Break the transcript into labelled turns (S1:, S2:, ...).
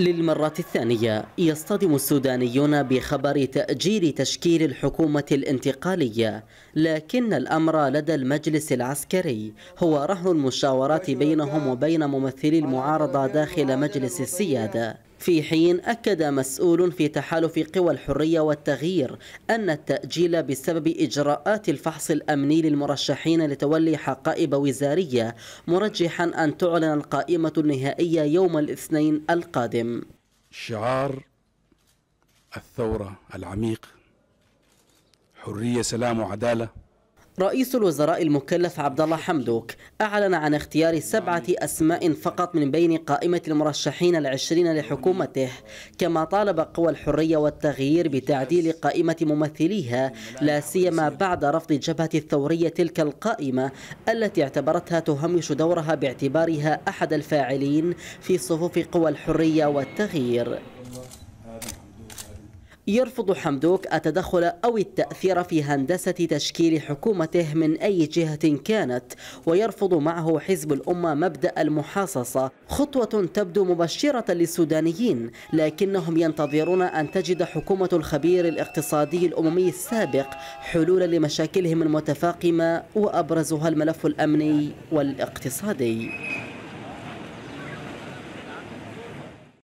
S1: للمرة الثانية يصطدم السودانيون بخبر تأجيل تشكيل الحكومة الانتقالية لكن الأمر لدى المجلس العسكري هو رهن المشاورات بينهم وبين ممثلي المعارضة داخل مجلس السيادة في حين أكد مسؤول في تحالف قوى الحرية والتغيير أن التأجيل بسبب إجراءات الفحص الأمني للمرشحين لتولي حقائب وزارية مرجحا أن تعلن القائمة النهائية يوم الاثنين القادم شعار الثورة العميق حرية سلام وعدالة رئيس الوزراء المكلف عبد الله حمدوك أعلن عن اختيار سبعة أسماء فقط من بين قائمة المرشحين العشرين لحكومته كما طالب قوى الحرية والتغيير بتعديل قائمة ممثليها لا سيما بعد رفض جبهة الثورية تلك القائمة التي اعتبرتها تهمش دورها باعتبارها أحد الفاعلين في صفوف قوى الحرية والتغيير يرفض حمدوك التدخل أو التأثير في هندسة تشكيل حكومته من أي جهة كانت ويرفض معه حزب الأمة مبدأ المحاصصة خطوة تبدو مبشرة للسودانيين لكنهم ينتظرون أن تجد حكومة الخبير الاقتصادي الأممي السابق حلولا لمشاكلهم المتفاقمة وأبرزها الملف الأمني والاقتصادي